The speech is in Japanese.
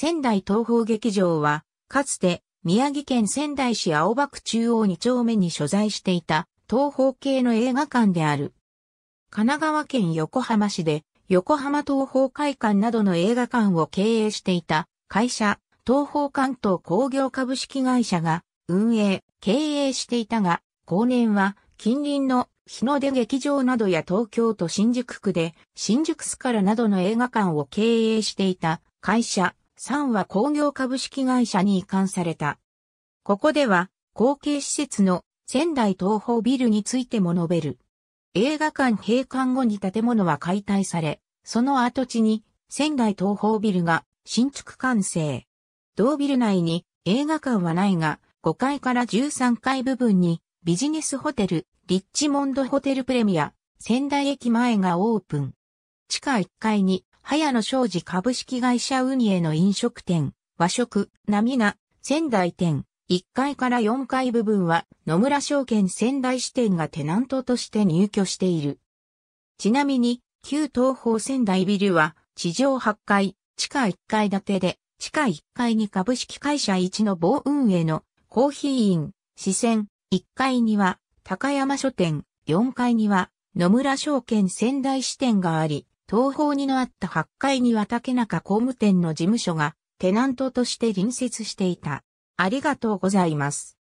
仙台東宝劇場は、かつて宮城県仙台市青葉区中央2丁目に所在していた東方系の映画館である。神奈川県横浜市で横浜東宝会館などの映画館を経営していた会社東宝関東工業株式会社が運営、経営していたが、後年は近隣の日の出劇場などや東京都新宿区で新宿スカラなどの映画館を経営していた会社3は工業株式会社に移管された。ここでは、後継施設の仙台東宝ビルについても述べる。映画館閉館後に建物は解体され、その跡地に仙台東宝ビルが新築完成。同ビル内に映画館はないが、5階から13階部分にビジネスホテル、リッチモンドホテルプレミア、仙台駅前がオープン。地下1階に早野商事株式会社運営の飲食店、和食、波名、仙台店、1階から4階部分は野村証券仙台支店がテナントとして入居している。ちなみに、旧東方仙台ビルは地上8階、地下1階建てで、地下1階に株式会社一の某運営のコーヒー院、四川、1階には高山書店、4階には野村証券仙台支店があり、東方にのあった8階には竹中工務店の事務所がテナントとして隣接していた。ありがとうございます。